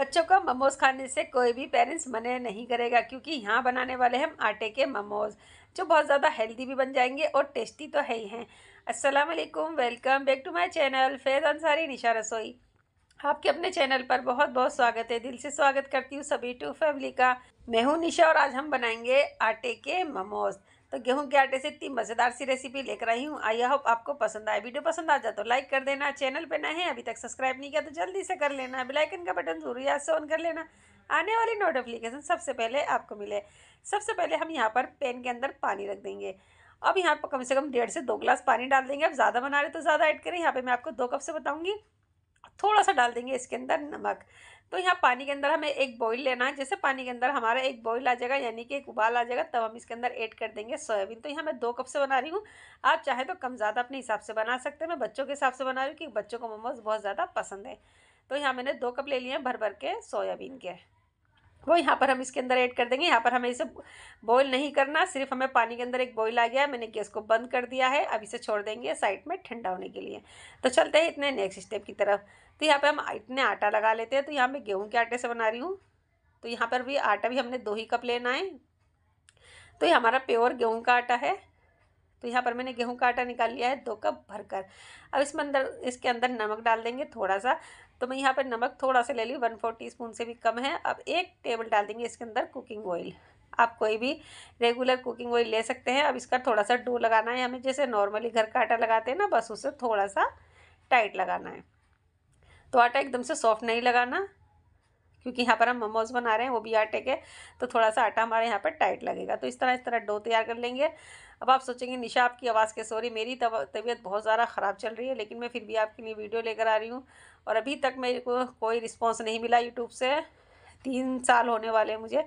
बच्चों को मोमोज खाने से कोई भी पेरेंट्स मने नहीं करेगा क्योंकि यहाँ बनाने वाले हम आटे के मोमोज जो बहुत ज़्यादा हेल्दी भी बन जाएंगे और टेस्टी तो है ही हैं अस्सलाम welcome back to my channel Faiz Ansari Nisha Rasoi आपके अपने चैनल पर बहुत बहुत स्वागत है दिल से स्वागत करती हूँ सभी टू फैमिली का मैं हूँ निशा और आज हम बनाएंगे आटे के मोमोज तो गेहूं के आटे से इतनी मज़ेदार सी रेसिपी लेकर आई हूँ आई होप आपको पसंद आए वीडियो पसंद आ जाए तो लाइक कर देना चैनल पर नए हैं अभी तक सब्सक्राइब नहीं किया तो जल्दी से कर लेना बेलाइकन का बटन जरूर याद से ऑन कर लेना आने वाली नोटिफिकेशन सबसे पहले आपको मिले सबसे पहले हम यहाँ पर पेन के अंदर पानी रख देंगे अब यहाँ पर कम से कम डेढ़ से दो गिलास पानी डाल देंगे अब ज़्यादा बना रहे तो ज़्यादा ऐड करें यहाँ पे मैं आपको दो कप से बताऊँगी थोड़ा सा डाल देंगे इसके अंदर नमक तो यहाँ पानी के अंदर हमें एक बॉईल लेना है जैसे पानी के अंदर हमारा एक बॉईल आ जाएगा यानी कि एक उबाल आ जाएगा तब तो हम इसके अंदर ऐड कर देंगे सोयाबीन तो यहाँ मैं दो कप से बना रही हूँ आप चाहें तो कम ज़्यादा अपने हिसाब से बना सकते हैं मैं बच्चों के हिसाब से बना रही हूँ क्योंकि बच्चों को मोमोज़ बहुत ज़्यादा पसंद है तो यहाँ मैंने दो कप ले लिए हैं भर भर के सोयाबीन के वो यहाँ पर हम इसके अंदर ऐड कर देंगे यहाँ पर हमें इसे बॉईल नहीं करना सिर्फ हमें पानी के अंदर एक बॉईल आ गया है मैंने गैस को बंद कर दिया है अब इसे छोड़ देंगे साइड में ठंडा होने के लिए तो चलते हैं इतने नेक्स्ट स्टेप की तरफ तो यहाँ पे हम इतने आटा लगा लेते हैं तो यहाँ मैं गेहूँ के आटे से बना रही हूँ तो यहाँ पर भी आटा भी हमने दो ही कप लेना है तो ये हमारा प्योर गेहूँ का आटा है तो यहाँ पर मैंने गेहूं का आटा निकाल लिया है दो कप भरकर अब इसमें अंदर इसके अंदर नमक डाल देंगे थोड़ा सा तो मैं यहाँ पर नमक थोड़ा सा ले ली वन फोर स्पून से भी कम है अब एक टेबल डाल देंगे इसके अंदर कुकिंग ऑयल आप कोई भी रेगुलर कुकिंग ऑयल ले सकते हैं अब इसका थोड़ा सा डो लगाना है हमें जैसे नॉर्मली घर का आटा लगाते हैं ना बस उसे थोड़ा सा टाइट लगाना है तो आटा एकदम से सॉफ्ट नहीं लगाना क्योंकि यहाँ पर हम मोमोज बना रहे हैं वो भी आटे के तो थोड़ा सा आटा हमारे यहाँ पर टाइट लगेगा तो इस तरह इस तरह डो तैयार कर लेंगे अब आप सोचेंगे निशा आपकी आवाज़ के सॉरी मेरी तबीयत बहुत ज़्यादा ख़राब चल रही है लेकिन मैं फिर भी आपके लिए वीडियो लेकर आ रही हूँ और अभी तक मेरे को कोई रिस्पॉन्स नहीं मिला यूट्यूब से तीन साल होने वाले हैं मुझे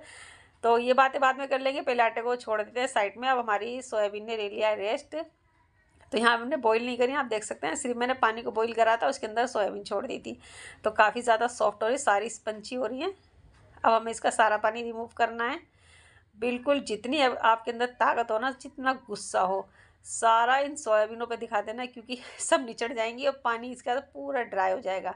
तो ये बातें बाद में कर लेंगे पहले आटे को छोड़ देते हैं साइड में अब हमारी सोयाबीन ने ले लिया रेस्ट तो यहाँ हमने बॉईल नहीं करी आप देख सकते हैं सिर्फ मैंने पानी को बॉईल करा था उसके अंदर सोयाबीन छोड़ दी थी तो काफ़ी ज़्यादा सॉफ्ट हो रही सारी स्पंची हो रही है अब हमें इसका सारा पानी रिमूव करना है बिल्कुल जितनी आपके अंदर ताकत हो ना जितना गुस्सा हो सारा इन सोयाबीनों पर दिखा देना क्योंकि सब निचड़ जाएंगी और पानी इसका पूरा ड्राई हो जाएगा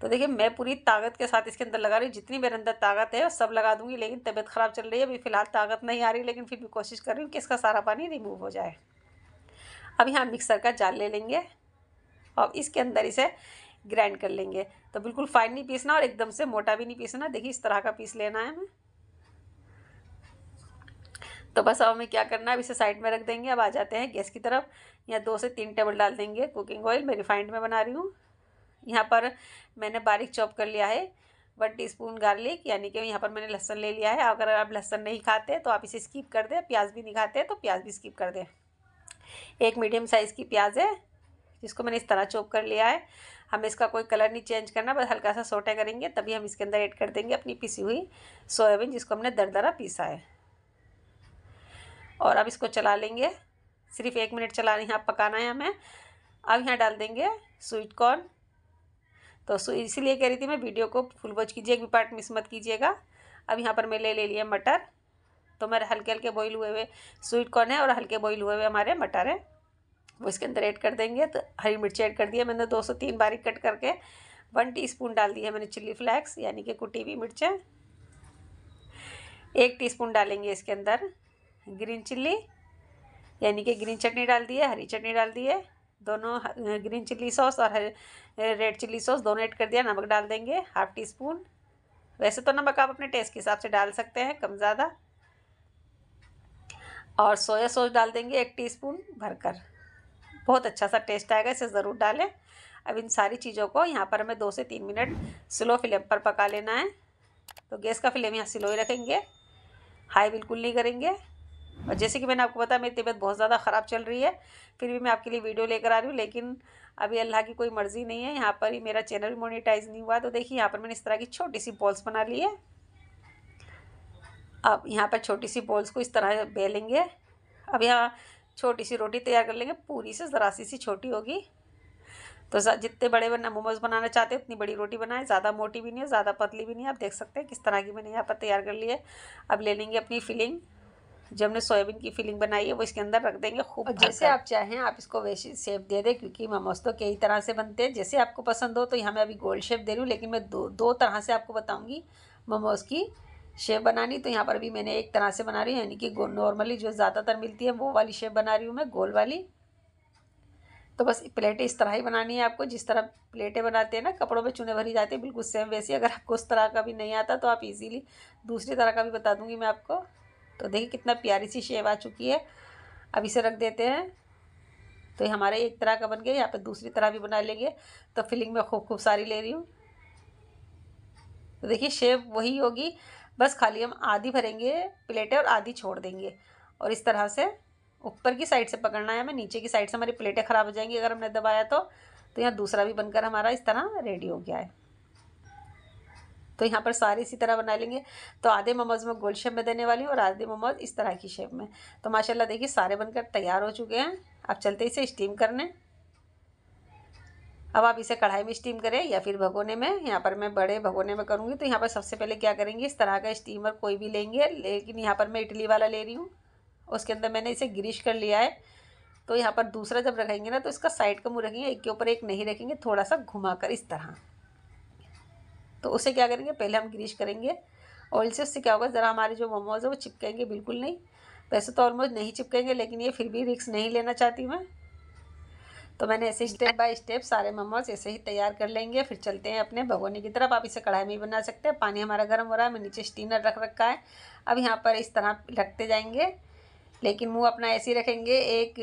तो देखिए मैं पूरी ताकत के साथ इसके अंदर लगा रही हूँ जितनी मेरे अंदर ताकत है सब लगा दूंगी लेकिन तबीयत ख़राब चल रही है अभी फ़िलहाल ताकत नहीं आ रही लेकिन फिर भी कोशिश कर रही हूँ कि इसका सारा पानी रिमूव हो जाए अब यहाँ मिक्सर का जाल ले लेंगे और इसके अंदर इसे ग्राइंड कर लेंगे तो बिल्कुल फाइन नहीं पीसना और एकदम से मोटा भी नहीं पीसना देखिए इस तरह का पीस लेना है हमें तो बस अब हमें क्या करना है अब इसे साइड में रख देंगे अब आ जाते हैं गैस की तरफ यहाँ दो से तीन टेबल डाल देंगे कुकिंग ऑयल मैं रिफाइंड में बना रही हूँ यहाँ पर मैंने बारीक चॉप कर लिया है वन टी स्पून गार्लिक यानी कि यहाँ पर मैंने लहसन ले लिया है अगर आप लहसन नहीं खाते तो आप इसे स्किप कर दें प्याज भी नहीं खाते तो प्याज भी स्किप कर दें एक मीडियम साइज़ की प्याज है जिसको मैंने इस तरह चोप कर लिया है हमें इसका कोई कलर नहीं चेंज करना बस हल्का सा सोटे करेंगे तभी हम इसके अंदर ऐड कर देंगे अपनी पिसी हुई सोयाबीन जिसको हमने दरदरा पीसा है और अब इसको चला लेंगे सिर्फ एक मिनट चला आप पकाना है हमें अब यहाँ डाल देंगे स्वीट कॉर्न तो इसीलिए कह रही थी मैं वीडियो को फुल वॉच कीजिए एक भी पार्ट मिस मत कीजिएगा अब यहाँ पर मैं ले ले लिया मटर तो मेरे हल्के हल्के बॉईल हुए हुए स्वीट कॉर्न है और हल्के बॉईल हुए हुए हमारे मटर है वो इसके अंदर ऐड कर देंगे तो हरी मिर्च ऐड कर दिया मैंने दो सौ तीन बारीक कट करके वन स्पून डाल दिया मैंने चिल्ली फ्लैक्स यानी कि कुटी हुई मिर्चें एक स्पून डालेंगे इसके अंदर ग्रीन चिल्ली यानी कि ग्रीन चटनी डाल दी है हरी चटनी डाल दी है दोनों ग्रीन चिल्ली सॉस और रेड चिल्ली सॉस दोनों ऐड कर दिया नमक डाल देंगे हाफ़ टी स्पून वैसे तो नमक आप अपने टेस्ट के हिसाब से डाल सकते हैं कम ज़्यादा और सोया सॉस डाल देंगे एक टीस्पून भरकर बहुत अच्छा सा टेस्ट आएगा इसे ज़रूर डालें अब इन सारी चीज़ों को यहाँ पर हमें दो से तीन मिनट स्लो फ्लेम पर पका लेना है तो गैस का फ्लेम यहाँ स्लो ही रखेंगे हाई बिल्कुल नहीं करेंगे और जैसे कि मैंने आपको बताया मेरी तबीयत बहुत ज़्यादा ख़राब चल रही है फिर भी मैं आपके लिए वीडियो लेकर आ रही हूँ लेकिन अभी अल्लाह की कोई मर्ज़ी नहीं है यहाँ पर ही मेरा चैनल मोनिटाइज नहीं हुआ तो देखिए यहाँ पर मैंने इस तरह की छोटी सी बॉल्स बना ली है अब यहाँ पर छोटी सी बॉल्स को इस तरह बेलेंगे अब यहाँ छोटी सी रोटी तैयार कर लेंगे पूरी से ज़रा सी सी छोटी होगी तो जितने बड़े बनना मोमोज बनाना चाहते हैं उतनी बड़ी रोटी बनाएं ज़्यादा मोटी भी नहीं है ज़्यादा पतली भी नहीं आप देख सकते हैं किस तरह की मैंने यहाँ पर तैयार कर ली है अब ले लेंगे अपनी फिलिंग जो हमने सोयाबीन की फिलिंग बनाई है वो इसके अंदर रख देंगे खूब जैसे आप चाहें आप इसको वैसे शेप दे दें क्योंकि मोमोज तो कई तरह से बनते हैं जैसे आपको पसंद हो तो यहाँ मैं अभी गोल्ड शेप दे रही हूँ लेकिन मैं दो दो तरह से आपको बताऊँगी मोमोज़ की शेप बनानी तो यहाँ पर भी मैंने एक तरह से बना रही हूँ यानी कि नॉर्मली जो ज़्यादातर मिलती है वो वाली शेप बना रही हूँ मैं गोल वाली तो बस प्लेटें इस तरह ही बनानी है आपको जिस तरह प्लेटें बनाते हैं ना कपड़ों में चुने भरी जाती है बिल्कुल सेम वैसी अगर आपको उस तरह का भी नहीं आता तो आप इजीली दूसरी तरह का भी बता दूंगी मैं आपको तो देखिए कितना प्यारी सी शेप आ चुकी है अब इसे रख देते हैं तो हमारे एक तरह का बन गया यहाँ पर दूसरी तरह भी बना लेंगे तो फिलिंग मैं खूब खूब सारी ले रही हूँ तो देखिए शेप वही होगी बस खाली हम आधी भरेंगे प्लेटें और आधी छोड़ देंगे और इस तरह से ऊपर की साइड से पकड़ना है हमें नीचे की साइड से हमारी प्लेटें ख़राब हो जाएंगी अगर हमने दबाया तो तो यहाँ दूसरा भी बनकर हमारा इस तरह रेडी हो गया है तो यहाँ पर सारे इसी तरह बना लेंगे तो आधे मोमोज़ में गोल शेप में देने वाली और आधे मोमोज़ इस तरह की शेप में तो माशाल्लाह देखिए सारे बनकर तैयार हो चुके हैं अब चलते इसे स्टीम करने अब आप इसे कढ़ाई में स्टीम करें या फिर भगोने में यहाँ पर मैं बड़े भगोने में करूँगी तो यहाँ पर सबसे पहले क्या करेंगे इस तरह का स्टीमर कोई भी लेंगे लेकिन यहाँ पर मैं इडली वाला ले रही हूँ उसके अंदर मैंने इसे ग्रीस कर लिया है तो यहाँ पर दूसरा जब रखेंगे ना तो इसका साइड का मुँह रखेंगे एक के ऊपर एक नहीं रखेंगे थोड़ा सा घुमा कर इस तरह तो उसे क्या करेंगे पहले हम ग्रीस करेंगे ऑयल से उससे क्या होगा ज़रा हमारे जो मोमोज़ है वो चिपकेंगे बिल्कुल नहीं वैसे तो ऑलमोस्ट नहीं चिपकेंगे लेकिन ये फिर भी रिक्स नहीं लेना चाहती मैं तो मैंने ऐसे स्टेप बाय स्टेप सारे मोमोज ऐसे ही तैयार कर लेंगे फिर चलते हैं अपने भगोने की तरफ आप इसे कढ़ाई में बना सकते हैं पानी हमारा गर्म हो रहा है मैं नीचे स्टीनर रख रखा है अब यहाँ पर इस तरह रखते जाएंगे लेकिन मुँह अपना ऐसे ही रखेंगे एक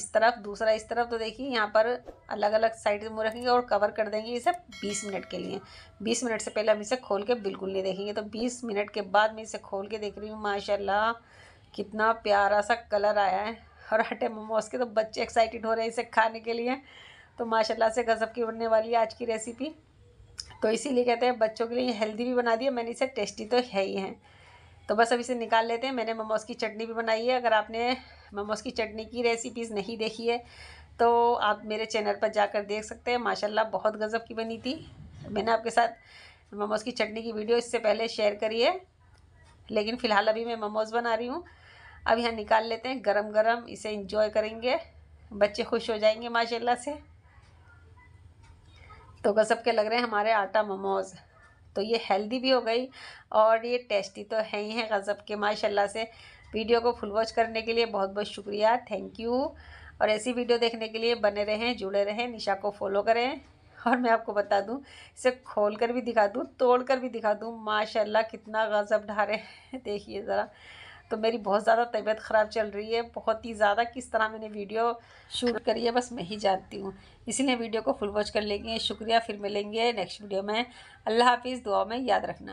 इस तरफ दूसरा इस तरफ तो देखिए यहाँ पर अलग अलग साइड से मुँह रखेंगे और कवर कर देंगे इसे 20 मिनट के लिए 20 मिनट से पहले हम इसे खोल के बिल्कुल नहीं देखेंगे तो 20 मिनट के बाद मैं इसे खोल के देख रही हूँ माशाल्लाह कितना प्यारा सा कलर आया है और आटे मोमोज के तो बच्चे एक्साइटेड हो रहे हैं इसे खाने के लिए तो माशाल्लाह से गज़ब की बनने वाली है आज की रेसिपी तो इसीलिए कहते हैं बच्चों के लिए हेल्दी भी बना दिया मैंने इसे टेस्टी तो है ही है तो बस अब इसे निकाल लेते हैं मैंने मोमोज़ की चटनी भी बनाई है अगर आपने मोमोज़ की चटनी की रेसिपीज़ नहीं देखी है तो आप मेरे चैनल पर जाकर देख सकते हैं माशाल्लाह बहुत गज़ब की बनी थी मैंने आपके साथ मोमोज़ की चटनी की वीडियो इससे पहले शेयर करी है लेकिन फ़िलहाल अभी मैं मोमोज़ बना रही हूँ अब यहाँ निकाल लेते हैं गरम गरम इसे इंजॉय करेंगे बच्चे खुश हो जाएंगे माशाल्लाह से तो गजब के लग रहे हैं हमारे आटा मोमोज़ तो ये हेल्दी भी हो गई और ये टेस्टी तो है ही है गज़ब के माशाल्लाह से वीडियो को फुल वॉच करने के लिए बहुत बहुत शुक्रिया थैंक यू और ऐसी वीडियो देखने के लिए बने रहें जुड़े रहें निशा को फॉलो करें और मैं आपको बता दूं इसे खोल कर भी दिखा दूं तोड़ कर भी दिखा दूं माशाल्लाह कितना गज़ब ढा रहे हैं देखिए ज़रा तो मेरी बहुत ज़्यादा तबीयत ख़राब चल रही है बहुत ही ज़्यादा किस तरह मैंने वीडियो शूट करी है बस मैं ही जानती हूँ इसीलिए वीडियो को फुल वॉच कर लेंगे शुक्रिया फिर मिलेंगे नेक्स्ट वीडियो में अल्लाह हाफिज़ दुआ में याद रखना